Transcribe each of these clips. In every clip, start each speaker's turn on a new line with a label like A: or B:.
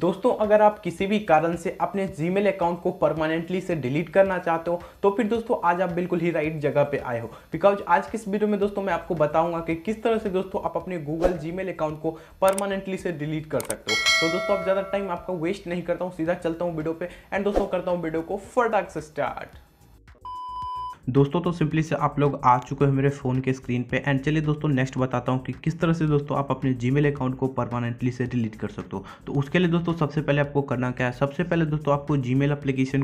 A: दोस्तों अगर आप किसी भी कारण से अपने जी अकाउंट को परमानेंटली से डिलीट करना चाहते हो तो फिर दोस्तों आज आप बिल्कुल ही राइट जगह पे आए हो बिकॉज आज किस वीडियो में दोस्तों मैं आपको बताऊंगा कि किस तरह से दोस्तों आप अपने गूगल जी अकाउंट को परमानेंटली से डिलीट कर सकते हो तो दोस्तों अब ज़्यादा टाइम आपका वेस्ट नहीं करता हूँ सीधा चलता हूँ वीडियो पे एंड दोस्तों करता हूँ वीडियो को फटाक से स्टार्ट दोस्तों तो सिंपली से आप लोग आ चुके हैं मेरे फ़ोन के स्क्रीन पे एंड चलिए दोस्तों नेक्स्ट बताता हूँ कि किस तरह से दोस्तों आप अपने जीमेल अकाउंट को परमानेंटली से डिलीट कर सकते हो तो उसके लिए दोस्तों सबसे पहले आपको करना क्या है सबसे पहले दोस्तों आपको जी मेल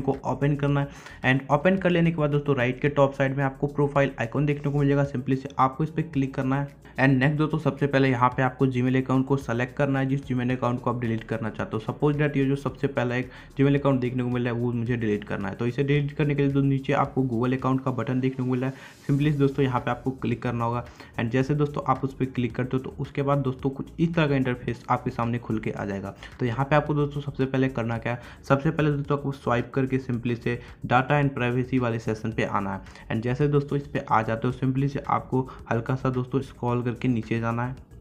A: को ओपन करना है एंड ओपन कर लेने के बाद दोस्तों राइट के टॉप साइड में आपको प्रोफाइल आइकॉन देखने को मिलेगा सिंपली से आपको इस पर क्लिक करना है एंड नेक्स्ट दोस्तों सबसे पहले यहाँ पे आपको जीमेल अकाउंट को सेलेक्ट करना है जिस जीमेल अकाउंट को आप डिलीट करना चाहते हो सपोज डेट ये जो सबसे पहला एक जीमेल अकाउंट देखने को मिल रहा है वो मुझे डिलीट करना है तो इसे डिलीट करने के लिए नीचे आपको गूगल अकाउंट का बटन देखने को मिला है सिंपली दोस्तों यहाँ पे आपको क्लिक करना होगा एंड जैसे दोस्तों आप उस पर क्लिक करते हो तो उसके बाद दोस्तों कुछ इस तरह का इंटरफेस आपके सामने खुल के आ जाएगा तो यहाँ पे आपको दोस्तों सबसे पहले करना क्या है सबसे पहले दोस्तों आपको स्वाइप करके सिंपली से डाटा एंड प्राइवेसी वाले सेशन पर आना है एंड जैसे दोस्तों इस पर आ जाते हो सिंपली से आपको हल्का सा दोस्तों स्क्रॉल करके नीचे जाना है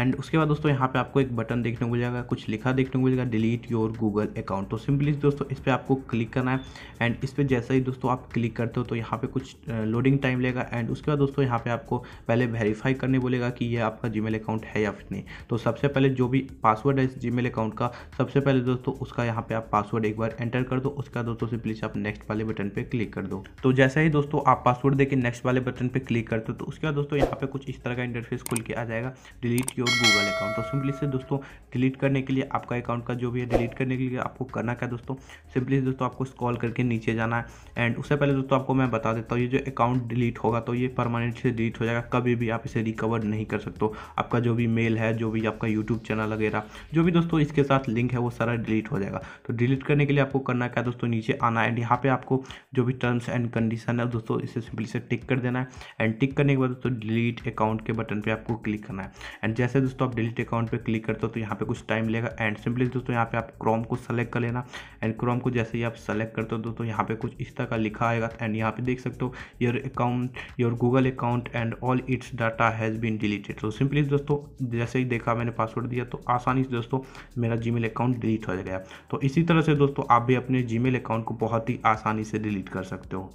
A: एंड उसके बाद दोस्तों यहाँ पे आपको एक बटन देखने को मिलेगा कुछ लिखा देखने को मिलेगा डिलीट योर गूगल अकाउंट तो सिंपली दोस्तों इस पर आपको क्लिक करना है एंड इस पर जैसे ही दोस्तों आप क्लिक करते हो तो यहाँ पे कुछ लोडिंग टाइम लेगा एंड उसके बाद दोस्तों यहाँ पे आपको पहले वेरीफाई करने बोलेगा कि यह आपका जी अकाउंट है या फिर नहीं तो सबसे पहले जो भी पासवर्ड है इस जी अकाउंट का सबसे पहले दोस्तों उसका यहाँ पे आप पासवर्ड एक बार एंटर कर दो उसका दोस्तों सिंपली आप नेक्स्ट वाले बटन पर क्लिक कर दो तो जैसे ही दोस्तों आप पासवर्ड देकर नेक्स्ट वाले बटन पर क्लिक करते हो तो उसके बाद दोस्तों यहाँ पे कुछ इस तरह का इंटरफेस खुल के आ जाएगा delete your your Google account तो सिंपली से दोस्तों डिलीट करने के लिए आपका अकाउंट का जो भी है डिलीट करने के लिए आपको करना क्या दोस्तों सिंपली से दोस्तों आपको स्कॉल करके नीचे जाना है एंड उससे पहले दोस्तों आपको मैं बता देता हूँ ये जो अकाउंट डिलीट होगा तो ये परमानेंट से डिलीट हो जाएगा कभी भी आप इसे रिकवर नहीं कर सकते आपका जो भी मेल है जो भी आपका यूट्यूब चैनल वगैरह जो भी दोस्तों इसके साथ लिंक है वो सारा डिलीट हो जाएगा तो डिलीट करने के लिए आपको करना क्या दोस्तों नीचे आना एंड यहाँ पे आपको जो भी टर्म्स एंड कंडीशन है दोस्तों इसे सिंपली से टिक कर देना है एंड टिक करने के बाद दोस्तों डिलीट अकाउंट के बटन पर आपको क्लिक करना है एंड जैसे जैसे दोस्तों आप डिलीट अकाउंट पे क्लिक करते हो तो यहाँ पे कुछ टाइम लेगा एंड सिंपली दोस्तों यहाँ पे आप क्रोम को सेलेक्ट कर लेना एंड क्रोम को जैसे ही आप सेलेक्ट करते हो दोस्तों यहाँ पे कुछ इस तरह का लिखा आएगा एंड यहाँ पे देख सकते हो your account your Google account and all its data has been deleted तो सिंपली दोस्तों जैसे ही देखा मैंने पासवर्ड दिया तो आसानी से दोस्तों मेरा जीमेल अकाउंट डिलीट हो गया तो इसी तरह से दोस्तों आप भी अपने जीमेल अकाउंट को बहुत ही आसानी से डिलीट कर सकते हो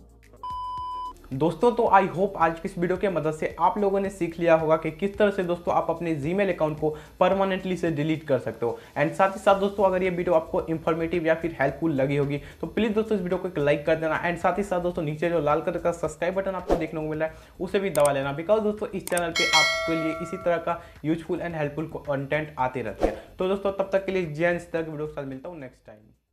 A: दोस्तों तो आई होप आज की इस वीडियो के मदद से आप लोगों ने सीख लिया होगा कि किस तरह से दोस्तों आप अपने जीमेल अकाउंट को परमानेंटली से डिलीट कर सकते हो एंड साथ ही साथ दोस्तों अगर ये वीडियो आपको इन्फॉर्मेटिव या फिर हेल्पफुल लगी होगी तो प्लीज़ दोस्तों इस वीडियो को एक लाइक कर देना एंड साथ ही साथ दोस्तों नीचे जो लाल कलर का सब्सक्राइब बटन आपको देखने को मिल रहा है उसे भी दबा लेना बिकॉज दोस्तों इस चैनल पर आपके लिए इसी तरह का यूजफुल एंड हेल्पफुल कंटेंट आते रहते हैं तो दोस्तों तब तक के लिए जैन तक वीडियो के साथ मिलता हूँ नेक्स्ट टाइम